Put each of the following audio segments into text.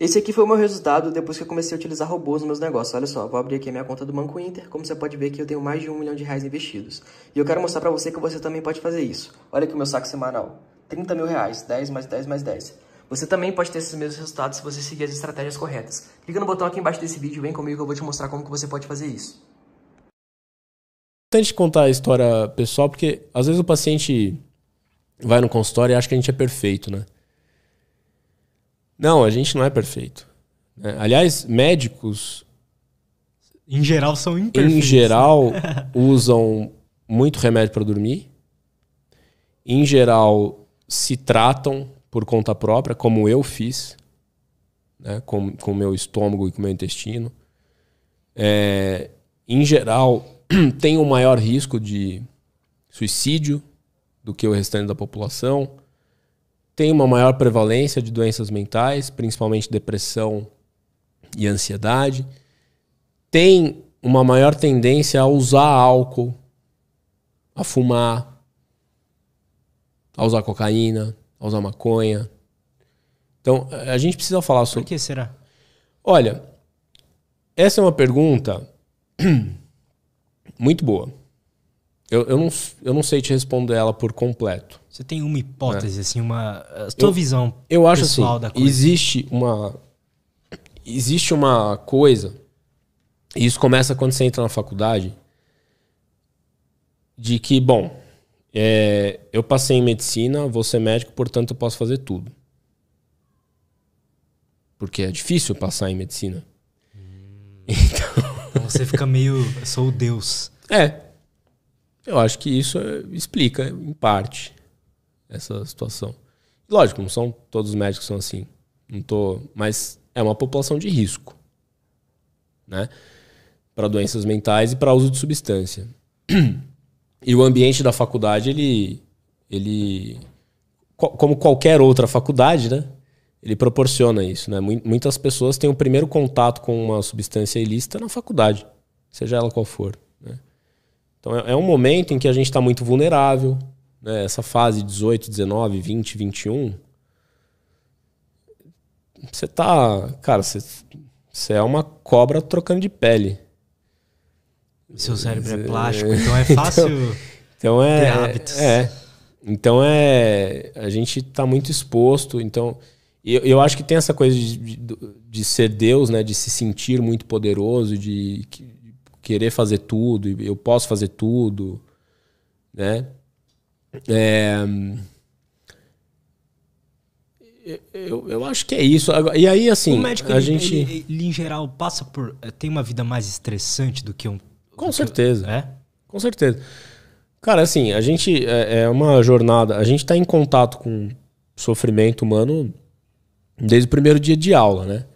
Esse aqui foi o meu resultado depois que eu comecei a utilizar robôs nos meus negócios. Olha só, vou abrir aqui a minha conta do Banco Inter. Como você pode ver que eu tenho mais de um milhão de reais investidos. E eu quero mostrar para você que você também pode fazer isso. Olha aqui o meu saco semanal. 30 mil reais, 10 mais 10 mais 10. Você também pode ter esses mesmos resultados se você seguir as estratégias corretas. Clica no botão aqui embaixo desse vídeo, vem comigo que eu vou te mostrar como que você pode fazer isso. Tente contar a história pessoal, porque às vezes o paciente vai no consultório e acha que a gente é perfeito, né? Não, a gente não é perfeito. Né? Aliás, médicos. Em geral são imperfeitos. Em né? geral, usam muito remédio para dormir. Em geral, se tratam por conta própria, como eu fiz, né? com o meu estômago e com o meu intestino. É, em geral, tem um maior risco de suicídio do que o restante da população tem uma maior prevalência de doenças mentais, principalmente depressão e ansiedade. Tem uma maior tendência a usar álcool, a fumar, a usar cocaína, a usar maconha. Então, a gente precisa falar sobre. Por que será? Olha, essa é uma pergunta muito boa. Eu, eu, não, eu não sei te responder ela por completo. Você tem uma hipótese, é. assim, uma. A sua eu, visão eu acho pessoal assim, da coisa. Existe uma. Existe uma coisa, e isso começa quando você entra na faculdade, de que, bom, é, eu passei em medicina, vou ser médico, portanto eu posso fazer tudo. Porque é difícil passar em medicina. Hum. Então... então... você fica meio. Sou o Deus. É. Eu acho que isso é, explica, em parte essa situação. Lógico, não são todos os médicos são assim. Não tô, mas é uma população de risco, né? Para doenças mentais e para uso de substância. E o ambiente da faculdade, ele, ele como qualquer outra faculdade, né? Ele proporciona isso, né? Muitas pessoas têm o primeiro contato com uma substância ilícita na faculdade, seja ela qual for. Né? Então é, é um momento em que a gente está muito vulnerável, né, essa fase 18, 19, 20, 21, você tá. Cara, você, você é uma cobra trocando de pele. Seu cérebro é plástico, então é então, fácil. então, então é, ter hábitos. É. Então é. A gente tá muito exposto. Então. Eu, eu acho que tem essa coisa de, de, de ser Deus, né? De se sentir muito poderoso, de, de querer fazer tudo, eu posso fazer tudo, né? É... Eu, eu acho que é isso. E aí, assim, o médico, a ele, gente. Ele, ele, em geral, passa por. Eh, tem uma vida mais estressante do que um. Com certeza. Que... É? Com certeza. Cara, assim, a gente. É, é uma jornada. A gente está em contato com sofrimento humano desde o primeiro dia de aula, né?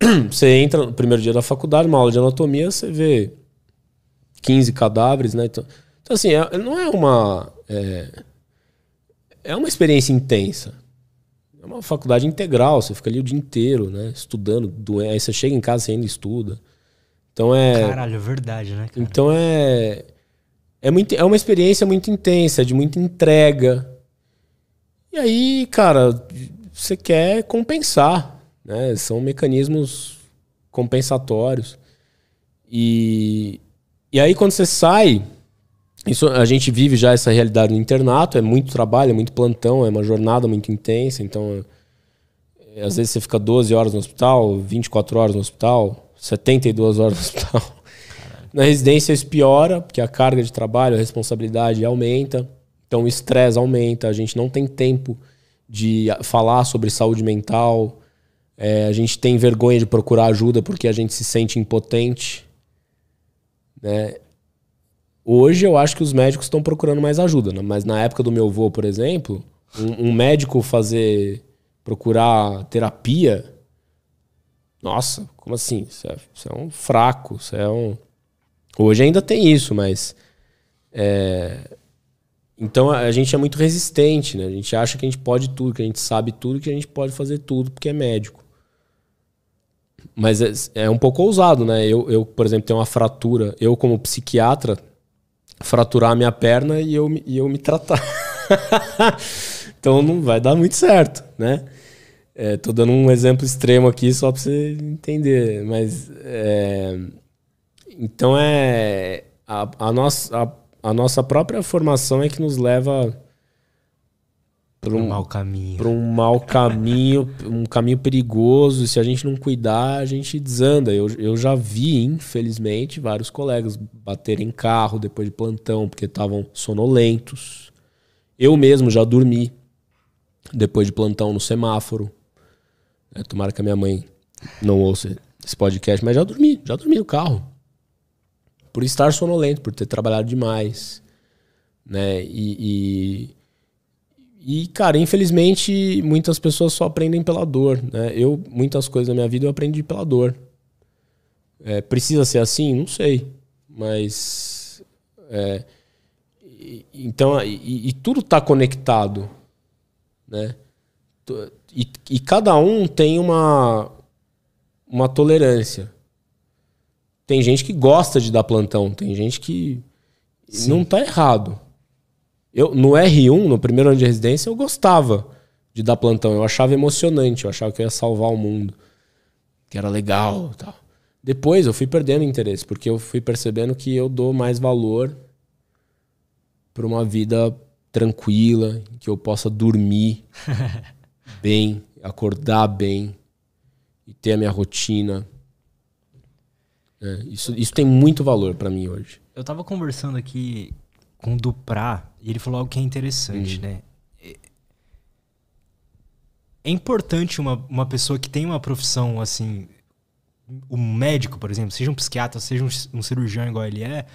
Você entra no primeiro dia da faculdade, uma aula de anatomia, você vê 15 cadáveres, né? Então, então assim, é, não é uma é, é uma experiência intensa. É uma faculdade integral, você fica ali o dia inteiro, né? Estudando, doendo, aí você chega em casa e ainda estuda. Então é. Caralho, é verdade, né? Cara? Então é. É, muito, é uma experiência muito intensa, de muita entrega. E aí, cara, você quer compensar, né? São mecanismos compensatórios. E, e aí, quando você sai, isso, a gente vive já essa realidade no internato, é muito trabalho, é muito plantão, é uma jornada muito intensa, então é, às vezes você fica 12 horas no hospital, 24 horas no hospital, 72 horas no hospital. Na residência isso piora, porque a carga de trabalho, a responsabilidade aumenta, então o estresse aumenta, a gente não tem tempo de falar sobre saúde mental, é, a gente tem vergonha de procurar ajuda porque a gente se sente impotente, né? Hoje eu acho que os médicos estão procurando mais ajuda, né? mas na época do meu avô, por exemplo, um, um médico fazer procurar terapia, nossa, como assim? Você é, é, um fraco, você é um. Hoje ainda tem isso, mas. É... Então a gente é muito resistente, né? A gente acha que a gente pode tudo, que a gente sabe tudo, que a gente pode fazer tudo, porque é médico. Mas é, é um pouco ousado, né? Eu, eu, por exemplo, tenho uma fratura. Eu, como psiquiatra, fraturar a minha perna e eu, e eu me tratar. então não vai dar muito certo, né? É, tô dando um exemplo extremo aqui só para você entender, mas é, então é a, a, nossa, a, a nossa própria formação é que nos leva por um, um mau caminho. Por um mau caminho, um caminho perigoso. E se a gente não cuidar, a gente desanda. Eu, eu já vi, infelizmente, vários colegas baterem carro depois de plantão porque estavam sonolentos. Eu mesmo já dormi depois de plantão no semáforo. É, tomara que a minha mãe não ouça esse podcast, mas já dormi, já dormi no carro. Por estar sonolento, por ter trabalhado demais. Né? e, e e, cara, infelizmente, muitas pessoas só aprendem pela dor, né? Eu, muitas coisas na minha vida eu aprendi pela dor. É, precisa ser assim? Não sei. Mas. É, e, então, e, e tudo está conectado, né? E, e, cada um tem uma, uma tolerância. Tem gente que gosta de dar plantão, tem gente que. Sim. Não está errado. Eu, no R1, no primeiro ano de residência, eu gostava de dar plantão. Eu achava emocionante, eu achava que eu ia salvar o mundo. Que era legal tal. Depois eu fui perdendo interesse, porque eu fui percebendo que eu dou mais valor para uma vida tranquila, que eu possa dormir bem, acordar bem e ter a minha rotina. É, isso, isso tem muito valor para mim hoje. Eu tava conversando aqui com o Duprá, e ele falou algo que é interessante, uhum. né? É importante uma, uma pessoa que tem uma profissão assim, um médico, por exemplo, seja um psiquiatra, seja um, um cirurgião igual ele é,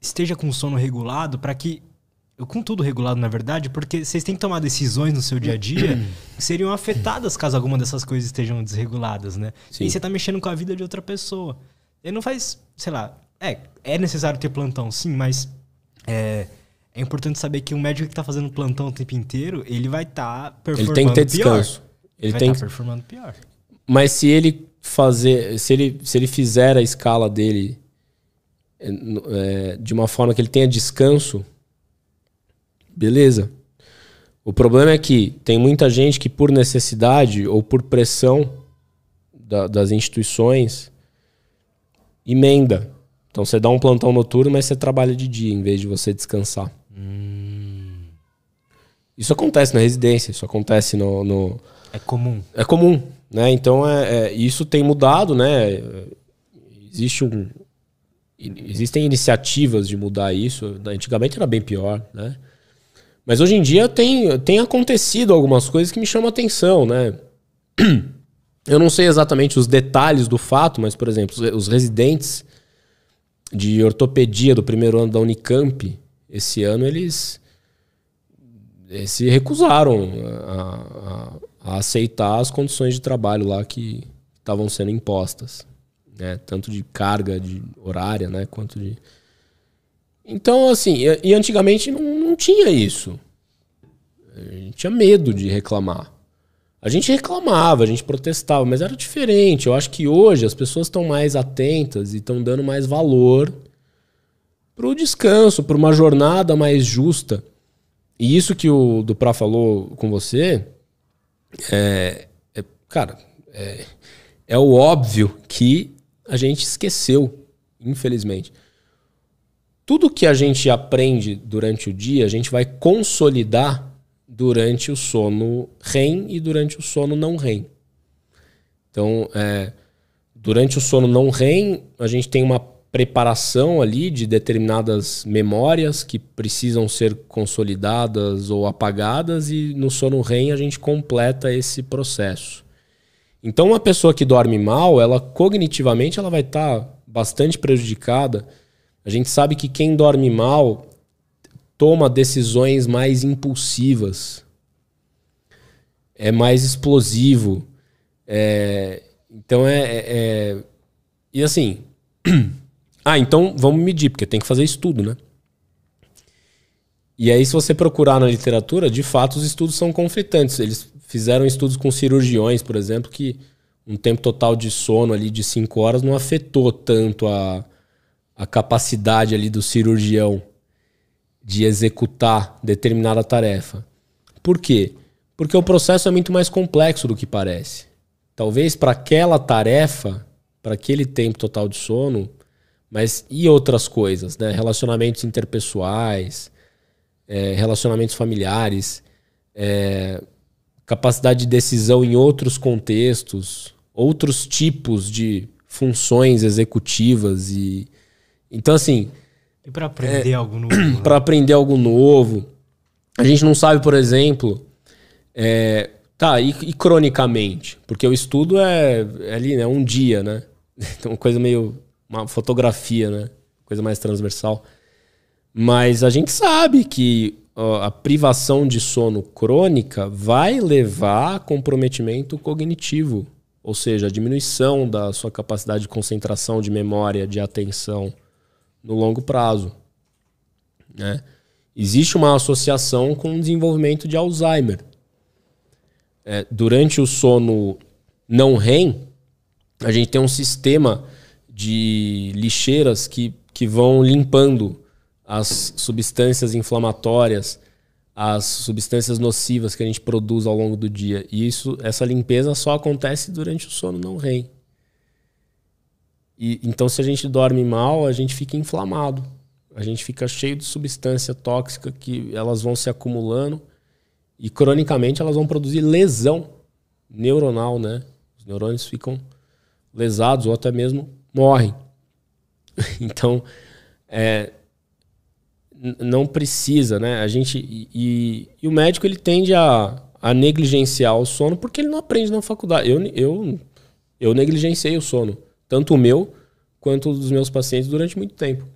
esteja com o sono regulado para que com tudo regulado, na verdade, porque vocês têm que tomar decisões no seu dia a dia que seriam afetadas caso alguma dessas coisas estejam desreguladas, né? Sim. E você tá mexendo com a vida de outra pessoa. E não faz, sei lá, é, é necessário ter plantão, sim, mas é, é importante saber que um médico que está fazendo plantão o tempo inteiro, ele vai estar tá performando Ele tem que ter descanso. Pior. Ele, ele vai tem tá que... performando pior. Mas se ele fazer, se ele, se ele fizer a escala dele é, é, de uma forma que ele tenha descanso, beleza. O problema é que tem muita gente que por necessidade ou por pressão da, das instituições emenda. Então você dá um plantão noturno, mas você trabalha de dia em vez de você descansar. Hum. Isso acontece na residência, isso acontece no, no... É comum. É comum, né? Então é, é, isso tem mudado, né? Existe um, existem iniciativas de mudar isso. Antigamente era bem pior, né? Mas hoje em dia tem, tem acontecido algumas coisas que me chamam a atenção, né? Eu não sei exatamente os detalhes do fato, mas, por exemplo, os residentes de ortopedia do primeiro ano da Unicamp, esse ano eles, eles eh, se recusaram a, a, a, aceitar as condições de trabalho lá que estavam sendo impostas, né? tanto de carga de horária, né? quanto de então assim e, antigamente não, não tinha isso, a gente tinha medo de reclamar a gente reclamava, a gente protestava, mas era diferente. Eu acho que hoje as pessoas estão mais atentas e estão dando mais valor para o descanso, para uma jornada mais justa. E isso que o Duprá falou com você, é, é cara, é, é o óbvio que a gente esqueceu, infelizmente. Tudo que a gente aprende durante o dia, a gente vai consolidar durante o sono REM e durante o sono não REM. Então, é, durante o sono não REM, a gente tem uma preparação ali de determinadas memórias que precisam ser consolidadas ou apagadas e no sono REM a gente completa esse processo. Então, uma pessoa que dorme mal, ela cognitivamente ela vai estar tá bastante prejudicada. A gente sabe que quem dorme mal toma decisões mais impulsivas, é mais explosivo. É, então é, é, é E assim. ah, então vamos medir, porque tem que fazer estudo, né? E aí, se você procurar na literatura, de fato os estudos são conflitantes. Eles fizeram estudos com cirurgiões, por exemplo, que um tempo total de sono ali de 5 horas não afetou tanto a, a capacidade ali do cirurgião de executar determinada tarefa. Por quê? Porque o processo é muito mais complexo do que parece. Talvez para aquela tarefa, para aquele tempo total de sono, mas e outras coisas, né? Relacionamentos interpessoais, é, relacionamentos familiares, é, capacidade de decisão em outros contextos, outros tipos de funções executivas e então assim e para aprender é, algo novo. Né? Para aprender algo novo. A gente não sabe, por exemplo, é, tá, e, e, cronicamente? Porque o estudo é, é, ali, né? Um dia, né? Então, uma coisa meio. Uma fotografia, né? Coisa mais transversal. Mas a gente sabe que ó, a privação de sono crônica vai levar a comprometimento cognitivo, ou seja, a diminuição da sua capacidade de concentração, de memória, de atenção no longo prazo. Né? Existe uma associação com o desenvolvimento de Alzheimer. É, durante o sono não REM, a gente tem um sistema de lixeiras que, que vão limpando as substâncias inflamatórias, as substâncias nocivas que a gente produz ao longo do dia. E isso, essa limpeza só acontece durante o sono não REM. E, então, se a gente dorme mal, a gente fica inflamado. A gente fica cheio de substância tóxica que elas vão se acumulando e cronicamente elas vão produzir lesão neuronal, né? Os neurônios ficam lesados ou até mesmo morrem. então, é, não precisa, né? A gente e, e, o médico ele tende a, a negligenciar o sono porque ele não aprende na faculdade. Eu, eu, eu negligenciei o sono tanto o meu quanto o dos meus pacientes durante muito tempo.